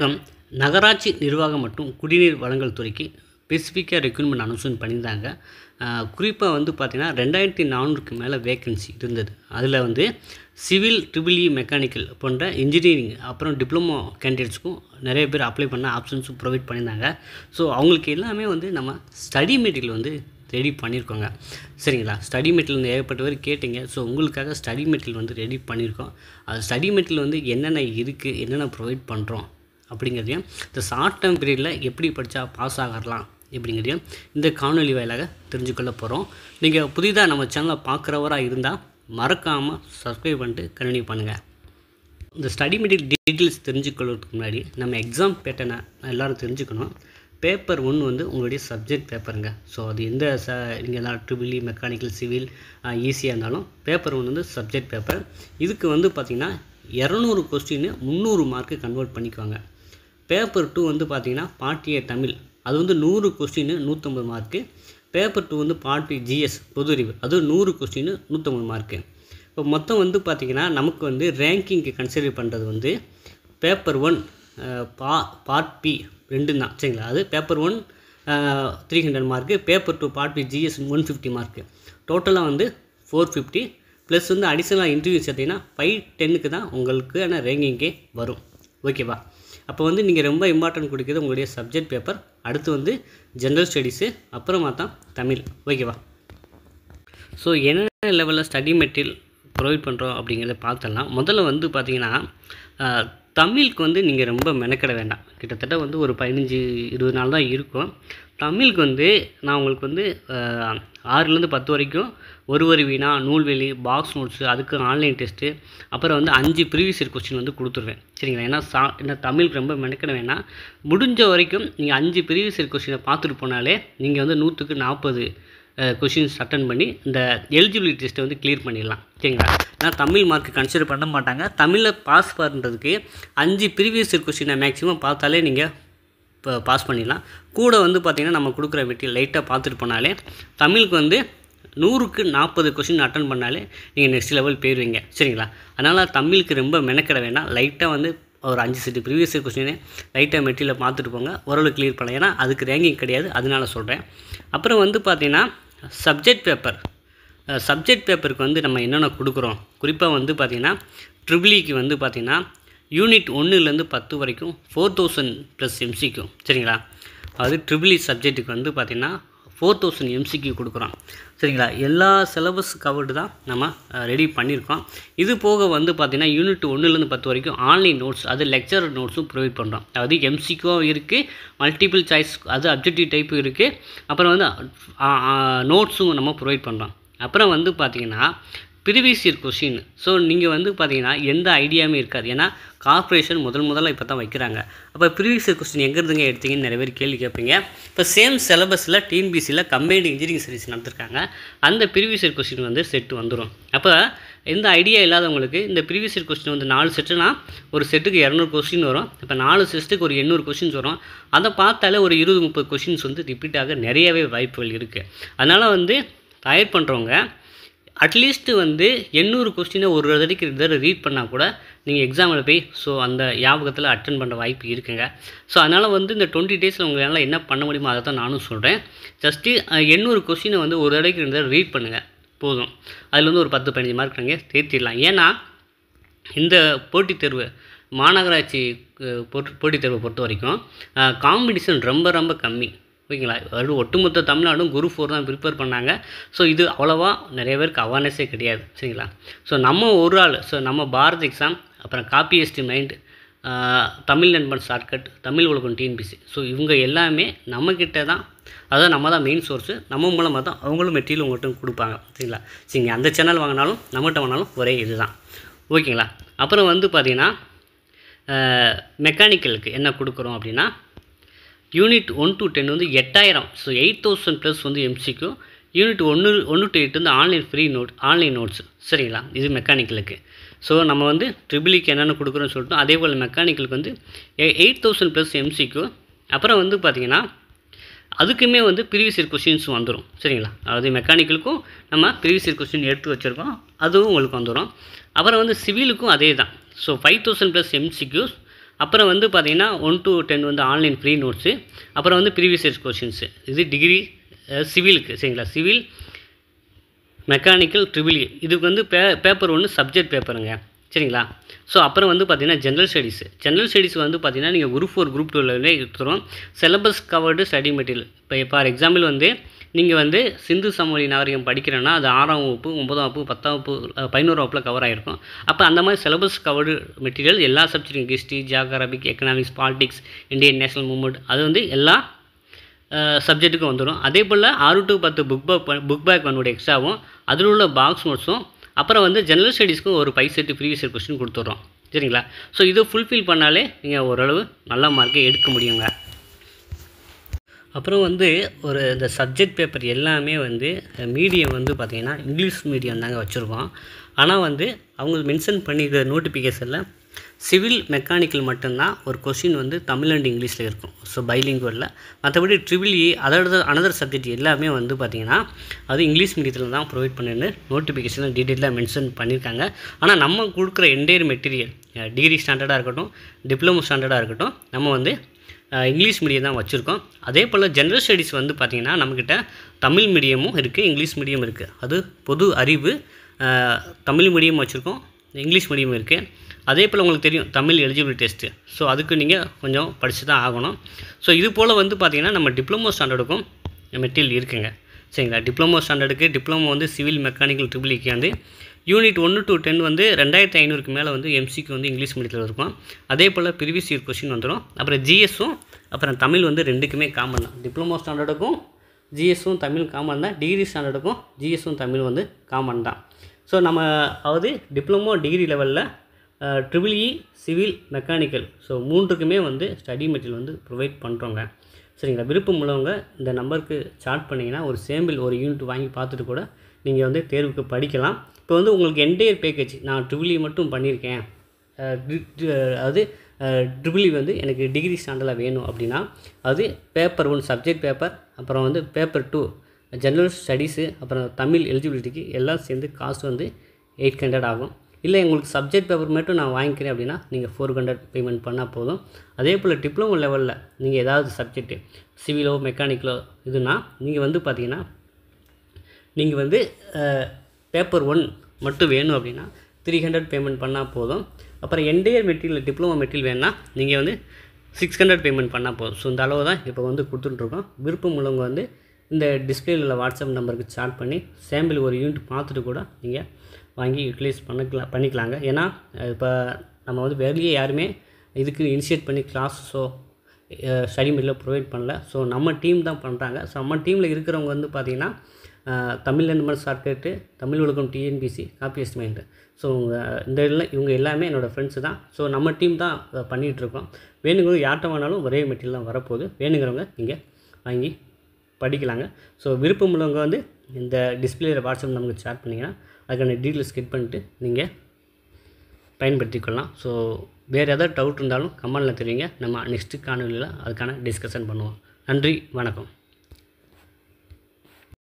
வணக்கம் நகராட்சி நிர்வாகம் மற்றும் குடிநீர் வழங்கல் துறைக்கு ஸ்பெசிஃபிக்காக ரெக்யூர்மெண்ட் அனௌன்ஸ் பண்ணியிருந்தாங்க குறிப்பாக வந்து பார்த்திங்கன்னா ரெண்டாயிரத்தி நானூறுக்கு மேலே வேக்கன்சி இருந்தது அதில் வந்து சிவில் ட்ரிபிள்இ மெக்கானிக்கல் போன்ற இன்ஜினியரிங் அப்புறம் டிப்ளமோ கேண்டிடேட்ஸ்க்கும் நிறைய பேர் அப்ளை பண்ண ஆப்ஷன்ஸும் ப்ரொவைட் பண்ணியிருந்தாங்க ஸோ அவங்களுக்கு எல்லாமே வந்து நம்ம ஸ்டடி மெட்டீரியல் வந்து ரெடி பண்ணியிருக்கோங்க சரிங்களா ஸ்டடி மெட்டீரியல் ஏகப்பட்ட பேர் கேட்டிங்க ஸோ உங்களுக்காக ஸ்டடி மெட்டீரியல் வந்து ரெடி பண்ணியிருக்கோம் அது ஸ்டடி மெட்டீரியல் வந்து என்னென்ன இருக்குது என்னென்ன ப்ரொவைட் பண்ணுறோம் அப்படிங்கிறதையும் இந்த ஷார்ட் டேர்ம் பீரியடில் எப்படி படித்தா பாஸ் ஆகலாம் எப்படிங்கிறதையும் இந்த காணொலி வாயிலாக தெரிஞ்சுக்கொள்ள போகிறோம் நீங்கள் புதிதாக நம்ம சேனலை பார்க்குறவராக இருந்தால் மறக்காமல் சப்ஸ்கிரைப் பண்ணிட்டு கண்டினியூ பண்ணுங்கள் இந்த ஸ்டடி மெட்டீரியல் டீட்டெயில்ஸ் தெரிஞ்சுக்கொள்வதுக்கு முன்னாடி நம்ம எக்ஸாம் பேட்டனை எல்லோரும் தெரிஞ்சுக்கணும் பேப்பர் ஒன்று வந்து உங்களுடைய சப்ஜெக்ட் பேப்பருங்க ஸோ அது எந்த ச நீங்கள் ட்ரிபிள் மெக்கானிக்கல் சிவில் ஈஸியாக இருந்தாலும் பேப்பர் ஒன்று வந்து சப்ஜெக்ட் பேப்பர் இதுக்கு வந்து பார்த்திங்கன்னா இரநூறு கொஸ்டின்னு முந்நூறு மார்க்கு கன்வெர்ட் பண்ணிக்குவாங்க பேப்பர் டூ வந்து பார்த்திங்கன்னா பாட்டிய தமிழ் அது வந்து நூறு கொஸ்டின் நூற்றம்பது மார்க்கு பேப்பர் டூ வந்து பாட்டி ஜிஎஸ் பொது அறிவு அது நூறு கொஸ்டின் நூற்றம்பது மார்க்கு இப்போ மொத்தம் வந்து பார்த்திங்கன்னா நமக்கு வந்து ரேங்கிங்க்கு கன்சிடர் பண்ணுறது வந்து பேப்பர் ஒன் பா பார்ட் பி ரெண்டு தான் சரிங்களா அது paper one three hundred mark paper two part B GS one fifty mark டோட்டலாக வந்து ஃபோர் ஃபிஃப்டி ப்ளஸ் வந்து அடிஷனலாக இன்டர்வியூ சேர்த்திங்கன்னா ஃபைவ் டென்னுக்கு தான் உங்களுக்கான ரேங்கிங்கே வரும் ஓகேவா அப்போ வந்து நீங்கள் ரொம்ப இம்பார்ட்டன்ட் கொடுக்குறது உங்களுடைய சப்ஜெக்ட் பேப்பர் அடுத்து வந்து ஜென்ரல் ஸ்டடீஸு அப்புறமா தான் தமிழ் ஓகேவா ஸோ என்னென்ன லெவலில் ஸ்டடி மெட்டீரியல் ப்ரொவைட் பண்ணுறோம் அப்படிங்கிறத பார்த்தலாம் முதல்ல வந்து பார்த்திங்கன்னா தமிழுக்கு வந்து நீங்கள் ரொம்ப மெனக்கட வேண்டாம் கிட்டத்தட்ட வந்து ஒரு பதினஞ்சு இருபது நாள் தான் இருக்கும் தமிழுக்கு வந்து நான் உங்களுக்கு வந்து ஆறுலேருந்து பத்து வரைக்கும் ஒரு ஒரு வீணா நூல்வெளி பாக்ஸ் நோட்ஸு அதுக்கு ஆன்லைன் டெஸ்ட்டு அப்புறம் வந்து அஞ்சு ப்ரீவியஸ் இயர் கொஸ்டின் வந்து கொடுத்துருவேன் சரிங்களா ஏன்னா சா ஏன்னா தமிழுக்கு ரொம்ப மெனக்கட வேணாம் முடிஞ்ச வரைக்கும் நீங்கள் அஞ்சு ப்ரீவியஸ் இயர் கொஸ்டினை பார்த்துட்டு போனாலே நீங்கள் வந்து நூற்றுக்கு நாற்பது கொஷின்ஸ் அட்டன் பண்ணி இந்த எலிஜிபிலிட்டி டெஸ்ட்டை வந்து கிளியர் பண்ணிடலாம் சரிங்களா ஏன்னா தமிழ் மார்க்கு கன்சிடர் பண்ண மாட்டாங்க தமிழில் பாஸ் பண்ணுறதுக்கு அஞ்சு ப்ரீவியஸ் இயர் கொஸ்டினை மேக்ஸிமம் பார்த்தாலே நீங்கள் இப்போ பாஸ் பண்ணிடலாம் கூட வந்து பார்த்திங்கன்னா நம்ம கொடுக்குற வெட்டி லைட்டாக பார்த்துட்டு போனாலே தமிழுக்கு வந்து நூறுக்கு நாற்பது கொஷின் அட்டன் பண்ணாலே நீங்கள் நெக்ஸ்ட் லெவல் போயிடுவீங்க சரிங்களா அதனால் தமிழுக்கு ரொம்ப மெனக்கிட வேண்டாம் லைட்டாக வந்து ஒரு அஞ்சு செட்டு ப்ரீவியஸ் கொஸ்டினே லைட்டாக மெட்டீரியல் பார்த்துட்டு போங்க ஓரளவு கிளியர் பண்ணலாம் ஏன்னா அதுக்கு ரேங்கிங் கிடையாது அதனால சொல்கிறேன் அப்புறம் வந்து பார்த்திங்கன்னா சப்ஜெக்ட் பேப்பர் சப்ஜெக்ட் பேப்பருக்கு வந்து நம்ம என்னென்ன கொடுக்குறோம் குறிப்பாக வந்து பார்த்திங்கன்னா ட்ரிபிளிக்கு e வந்து பார்த்திங்கன்னா யூனிட் ஒன்றுலேருந்து பத்து வரைக்கும் ஃபோர் தௌசண்ட் ப்ளஸ் எம்சிக்கும் சரிங்களா அது ட்ரிபிளி சப்ஜெக்ட்டுக்கு e வந்து பார்த்திங்கன்னா ஃபோர் தௌசண்ட் எம்சிக்கு கொடுக்குறோம் சரிங்களா எல்லா சிலபஸ் கவர்டு தான் நம்ம ரெடி பண்ணியிருக்கோம் இது போக வந்து பார்த்திங்கன்னா யூனிட் ஒன்றுலேருந்து பத்து வரைக்கும் ஆன்லைன் நோட்ஸ் அது லெக்சர் நோட்ஸும் ப்ரொவைட் பண்ணுறோம் அதாவது எம்சிக்கும் இருக்குது மல்டிபிள் சாய்ஸ் அது அப்ஜெக்டிவ் டைப்பும் இருக்குது அப்புறம் வந்து நோட்ஸும் நம்ம ப்ரொவைட் பண்ணுறோம் அப்புறம் வந்து பார்த்திங்கன்னா பிரிவிசியர் கொஷின் ஸோ நீங்கள் வந்து பார்த்தீங்கன்னா எந்த ஐடியாவுமே இருக்காது ஏன்னா கார்பரேஷன் முதல் முதல்ல இப்போ தான் வைக்கிறாங்க அப்போ பிரிவிசியர் கொஸ்டின் எங்கே எங்கேருந்துங்க எடுத்தீங்கன்னு நிறைய பேர் கேள்வி கேட்பீங்க இப்போ சேம் சிலபஸில் டிஎன்பிசியில் கம்பைன்டு இன்ஜினியரிங் சர்வீஸ் நடத்திருக்காங்க அந்த பிரிவிசியர் கொஸ்டின் வந்து செட்டு வந்துடும் அப்போ எந்த ஐடியா இல்லாதவங்களுக்கு இந்த ப்ரீவியஸ் கொஸ்டின் வந்து நாலு செட்டுனா ஒரு செட்டுக்கு இரநூறு கொஸ்டின் வரும் இப்போ நாலு செட்டுக்கு ஒரு எண்ணூறு கொஸ்டின்ஸ் வரும் அதை பார்த்தாலே ஒரு இருபது முப்பது கொஸ்டின்ஸ் வந்து ரிப்பீட்டாக நிறையவே வாய்ப்புகள் இருக்குது அதனால் வந்து ப்ரயர் பண்ணுறவங்க அட்லீஸ்ட்டு வந்து எண்ணூறு கொஸ்டினை ஒரு தடவைக்கு தடவை ரீட் பண்ணால் கூட நீங்கள் எக்ஸாமில் போய் ஸோ அந்த ஞாபகத்தில் அட்டன் பண்ணுற வாய்ப்பு இருக்குங்க ஸோ அதனால் வந்து இந்த டுவெண்ட்டி டேஸில் உங்களால் என்ன பண்ண முடியுமோ அதை தான் நானும் சொல்கிறேன் ஜஸ்ட்டு எண்ணூறு கொஸ்டினை வந்து ஒரு தடவைக்கு ரெண்டு தடவை ரீட் பண்ணுங்கள் போதும் அதில் வந்து ஒரு பத்து பதினஞ்சு மார்க் நீங்கள் தேர்த்திடலாம் ஏன்னா இந்த போட்டித் தேர்வு மாநகராட்சி போட்டி தேர்வை பொறுத்த வரைக்கும் காம்படிஷன் ரொம்ப ரொம்ப கம்மி ஓகேங்களா அது ஒட்டுமொத்த தமிழ்நாடும் குரூப் ஃபோர் தான் ப்ரிப்பேர் பண்ணாங்க ஸோ இது அவ்வளோவா நிறைய பேருக்கு அவேர்னஸே கிடையாது சரிங்களா ஸோ நம்ம ஒரு ஆள் ஸோ நம்ம பாரத் எக்ஸாம் அப்புறம் காப்பி எஸ்டி மைண்ட் தமிழ் நண்பன் ஷார்ட்கட் தமிழ் உலகம் டிஎன்பிசி ஸோ இவங்க எல்லாமே நம்மக்கிட்ட தான் அதாவது நம்ம தான் மெயின் சோர்ஸு நம்ம மூலமாக தான் அவங்களும் மெட்டீரியல் உங்கள்கிட்ட கொடுப்பாங்க சரிங்களா சரிங்க அந்த சேனல் வாங்கினாலும் நம்மகிட்ட வாங்கினாலும் ஒரே இது தான் ஓகேங்களா அப்புறம் வந்து பார்த்திங்கன்னா மெக்கானிக்கலுக்கு என்ன கொடுக்குறோம் அப்படின்னா யூனிட் ஒன் டு டென் வந்து எட்டாயிரம் ஸோ எயிட் தௌசண்ட் ப்ளஸ் வந்து எம்சிக்கும் யூனிட் ஒன்று ஒன்று டு எயிட் வந்து online free note online notes சரிங்களா இது மெக்கானிக்கலுக்கு ஸோ நம்ம வந்து ட்ரிபிளிக்கு e என்னென்ன கொடுக்குறோன்னு சொல்லிட்டோம் அதே போல் மெக்கானிக்கலுக்கு வந்து எயிட் தௌசண்ட் ப்ளஸ் எம்சிக்கும் அப்புறம் வந்து பார்த்திங்கன்னா அதுக்குமே வந்து ப்ரீவியஸ் இயர் கொஷின்ஸ் வந்துடும் சரிங்களா அதாவது மெக்கானிக்கலுக்கும் நம்ம ப்ரீவியஸ் இயர் கொஷின் எடுத்து வச்சுருக்கோம் அதுவும் உங்களுக்கு வந்துடும் அப்புறம் வந்து சிவிலுக்கும் அதே தான் so five thousand plus MCQs அப்புறம் வந்து பார்த்திங்கன்னா ஒன் டு டென் வந்து ஆன்லைன் ஃப்ரீ நோட்ஸு அப்புறம் வந்து ப்ரீவியஸ் இயர்ஸ் கொஷின்ஸு இது டிகிரி சிவிலுக்கு சரிங்களா சிவில் மெக்கானிக்கல் ட்ரிபிள் இதுக்கு வந்து பே பேப்பர் ஒன்று சப்ஜெக்ட் பேப்பருங்க சரிங்களா ஸோ அப்புறம் வந்து பார்த்திங்கன்னா ஜென்ரல் ஸ்டடீஸு ஜென்ரல் ஸ்டடீஸ் வந்து பார்த்திங்கன்னா நீங்கள் குரூப் ஃபோர் குரூப் டூவில் எடுத்துகிறோம் சிலபஸ் கவர்டு ஸ்டடி மெட்டீரியல் இப்போ ஃபார் எக்ஸாம்பிள் வந்து நீங்கள் வந்து சிந்து சமவெளி நாகரிகம் படிக்கிறேன்னா அது ஆறாம் வகுப்பு ஒன்பதாம் வகுப்பு பத்தாம் வகுப்பு பதினோரு வகுப்பில் கவர் ஆகிருக்கும் அப்போ அந்த மாதிரி சிலபஸ் கவர்டு மெட்டீரியல் எல்லா சப்ஜெக்டும் history geographic economics politics Indian national movement அது வந்து எல்லா சப்ஜெக்ட்டுக்கும் வந்துடும் அதே போல் ஆறு டு பத்து புக் பேக் புக் பேக் ஒன்னோட எக்ஸ்ட்ராவும் அதில் உள்ள பாக்ஸ் நோட்ஸும் அப்புறம் வந்து ஜென்ரல் ஸ்டடீஸ்க்கும் ஒரு five set previous year question கொடுத்துட்றோம் சரிங்களா ஸோ இதை ஃபுல்ஃபில் பண்ணாலே நீங்கள் ஓரளவு நல்ல மார்க்கை எடுக்க முடியுங்க அப்புறம் வந்து ஒரு இந்த சப்ஜெக்ட் பேப்பர் எல்லாமே வந்து மீடியம் வந்து பார்த்திங்கன்னா இங்கிலீஷ் மீடியம் தாங்க வச்சுருக்கோம் ஆனால் வந்து அவங்க மென்ஷன் பண்ணிக்கிற நோட்டிஃபிகேஷனில் சிவில் மெக்கானிக்கல் மட்டும்தான் ஒரு கொஷின் வந்து தமிழ் அண்ட் இங்கிலீஷில் இருக்கும் ஸோ பைலிங்குவலில் மற்றபடி ட்ரிபிள் இ அதோட அனதர் சப்ஜெக்ட் எல்லாமே வந்து பார்த்திங்கன்னா அது இங்கிலீஷ் மீடியத்தில் தான் ப்ரொவைட் பண்ணுன்னு நோட்டிஃபிகேஷனில் டீட்டெயிலாக மென்ஷன் பண்ணியிருக்காங்க ஆனால் நம்ம கொடுக்குற என்டையர் மெட்டீரியல் டிகிரி ஸ்டாண்டர்டாக இருக்கட்டும் டிப்ளமோ ஸ்டாண்டர்டாக இருக்கட்டும் நம்ம வந்து இங்கிலீஷ் மீடியம் தான் வச்சுருக்கோம் அதே போல் ஜென்ரல் ஸ்டடீஸ் வந்து பார்த்திங்கன்னா நம்மக்கிட்ட தமிழ் மீடியமும் இருக்குது இங்கிலீஷ் மீடியம் இருக்குது அது பொது அறிவு தமிழ் மீடியம் வச்சுருக்கோம் இங்கிலீஷ் மீடியம் இருக்குது அதே போல் உங்களுக்கு தெரியும் தமிழ் எலிஜிபிள் டெஸ்ட்டு ஸோ அதுக்கு நீங்கள் கொஞ்சம் படித்து தான் ஆகணும் ஸோ இது போல் வந்து பார்த்திங்கன்னா நம்ம டிப்ளமோ ஸ்டாண்டர்டுக்கும் மெட்டீரியல் இருக்குங்க சரிங்களா டிப்ளமோ ஸ்டாண்டர்டுக்கு டிப்ளமோ வந்து சிவில் மெக்கானிக்கல் ட்ரிபிளிக்கு வந்து யூனிட் ஒன்று டு டென் வந்து ரெண்டாயிரத்தி ஐநூறுக்கு மேலே வந்து எம்சிக்கு வந்து இங்கிலீஷ் மீடியத்தில் இருக்கும் அதே போல் ப்ரீவியஸ் இயர் கொஷின் வந்துடும் அப்புறம் ஜிஎஸும் அப்புறம் தமிழ் வந்து ரெண்டுக்குமே காமன் தான் டிப்ளமோ ஸ்டாண்டர்டுக்கும் ஜிஎஸும் தமிழ் காமன் தான் டிகிரி ஸ்டாண்டர்டுக்கும் ஜிஎஸும் தமிழ் வந்து காமன் தான் ஸோ நம்ம அதாவது டிப்ளமோ டிகிரி லெவலில் ட்ரிபிள்இ சிவில் மெக்கானிக்கல் ஸோ மூன்றுக்குமே வந்து ஸ்டடி மெட்டீரியல் வந்து ப்ரொவைட் பண்ணுறோங்க சரிங்களா விருப்பம் உள்ளவங்க இந்த நம்பருக்கு சார்ட் பண்ணிங்கன்னா ஒரு சேம்பிள் ஒரு யூனிட் வாங்கி பார்த்துட்டு கூட நீங்கள் வந்து தேர்வுக்கு படிக்கலாம் இப்போ வந்து உங்களுக்கு என்டையர் பேக்கேஜ் நான் ட்ரிபிளி e மட்டும் பண்ணியிருக்கேன் அதாவது ட்ரிபிளி e வந்து எனக்கு டிகிரி ஸ்டாண்டர்டில் வேணும் அப்படின்னா அது பேப்பர் ஒன் சப்ஜெக்ட் பேப்பர் அப்புறம் வந்து பேப்பர் டூ ஜென்ரல் ஸ்டடீஸு அப்புறம் தமிழ் எலிஜிபிலிட்டிக்கு எல்லாம் சேர்ந்து காசு வந்து எயிட் ஹண்ட்ரட் ஆகும் இல்லை உங்களுக்கு சப்ஜெக்ட் பேப்பர் மட்டும் நான் வாங்கிக்கிறேன் அப்படின்னா நீங்கள் ஃபோர் ஹண்ட்ரட் பேமெண்ட் பண்ணால் போதும் அதே போல் டிப்ளமோ லெவலில் நீங்கள் ஏதாவது சப்ஜெக்ட்டு சிவிலோ மெக்கானிக்கலோ இதுனா நீங்கள் வந்து பார்த்தீங்கன்னா நீங்கள் வந்து பேப்பர் ஒன் மட்டும் வேணும் அப்படின்னா த்ரீ ஹண்ட்ரட் பேமெண்ட் பண்ணால் போதும் அப்புறம் என்டையர் மெட்டீரியல் டிப்ளமோ மெட்டீரியல் வேணுன்னா நீங்கள் வந்து சிக்ஸ் ஹண்ட்ரட் பேமெண்ட் பண்ணால் போதும் ஸோ இந்த அளவு தான் இப்போ வந்து கொடுத்துட்ருக்கோம் விருப்பம் உள்ளவங்க வந்து இந்த டிஸ்பிளேயில் உள்ள வாட்ஸ்அப் நம்பருக்கு சாட் பண்ணி சாம்பிள் ஒரு யூனிட் பார்த்துட்டு கூட நீங்கள் வாங்கி யூட்டிலைஸ் பண்ணிக்கலாம் பண்ணிக்கலாங்க ஏன்னா இப்போ நம்ம வந்து வெளியே யாருமே இதுக்கு இனிஷியேட் பண்ணி கிளாஸஸோ ஸ்டடி மெட்டீரியல் ப்ரொவைட் பண்ணல ஸோ நம்ம டீம் தான் பண்ணுறாங்க ஸோ நம்ம டீமில் இருக்கிறவங்க வந்து பார்த்திங்கன்னா தமிழ் நண்பன் ஷார்ட்கட்டு தமிழ் உலகம் டிஎன்பிசி ஹாப்பியஸ்ட் மைண்டு ஸோ இந்த எல்லாம் இவங்க எல்லாமே என்னோடய ஃப்ரெண்ட்ஸு தான் ஸோ நம்ம டீம் தான் பண்ணிகிட்ருக்கோம் வேணுங்கிறது யார்கிட்ட வேணாலும் ஒரே மெட்டீரியல் தான் வரப்போகுது வேணுங்கிறவங்க நீங்கள் வாங்கி படிக்கலாங்க ஸோ விருப்பம் உள்ளவங்க வந்து இந்த டிஸ்பிளேயில் வாட்ஸ்அப் நமக்கு ஷேர் பண்ணிங்கன்னா அதுக்கான டீட்டெயில்ஸ் கிட் பண்ணிட்டு நீங்கள் பயன்படுத்தி கொள்ளலாம் ஸோ வேறு ஏதாவது டவுட் இருந்தாலும் கமெண்டில் தெரியுங்க நம்ம நெக்ஸ்ட்டு காணொலியில் அதுக்கான டிஸ்கஷன் பண்ணுவோம் நன்றி வணக்கம்